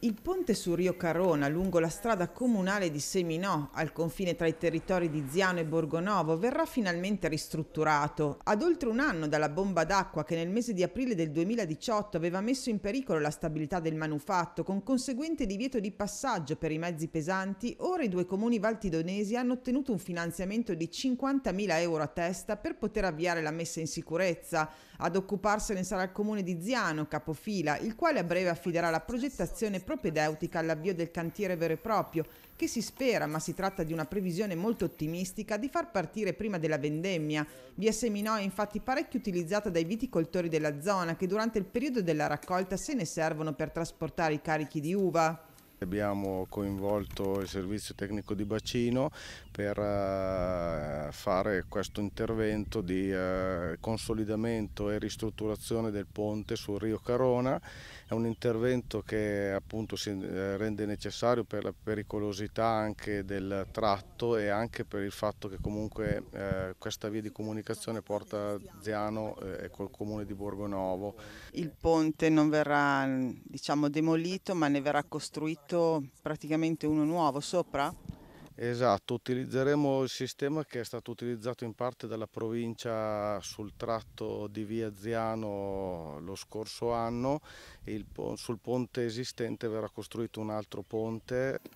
Il ponte su Rio Carona, lungo la strada comunale di Seminò, al confine tra i territori di Ziano e Borgonovo, verrà finalmente ristrutturato. Ad oltre un anno dalla bomba d'acqua che nel mese di aprile del 2018 aveva messo in pericolo la stabilità del manufatto, con conseguente divieto di passaggio per i mezzi pesanti, ora i due comuni valtidonesi hanno ottenuto un finanziamento di 50.000 euro a testa per poter avviare la messa in sicurezza. Ad occuparsene sarà il comune di Ziano, capofila, il quale a breve affiderà la progettazione propedeutica all'avvio del cantiere vero e proprio, che si spera, ma si tratta di una previsione molto ottimistica, di far partire prima della vendemmia. Via Seminò è infatti parecchio utilizzata dai viticoltori della zona che durante il periodo della raccolta se ne servono per trasportare i carichi di uva. Abbiamo coinvolto il servizio tecnico di bacino per eh, fare questo intervento di eh, consolidamento e ristrutturazione del ponte sul Rio Carona. È un intervento che appunto si eh, rende necessario per la pericolosità anche del tratto e anche per il fatto che comunque questa via di comunicazione porta Ziano e col comune di Borgonovo. Il ponte non verrà diciamo, demolito ma ne verrà costruito metto praticamente uno nuovo sopra? Esatto, utilizzeremo il sistema che è stato utilizzato in parte dalla provincia sul tratto di Via Ziano lo scorso anno, il, sul ponte esistente verrà costruito un altro ponte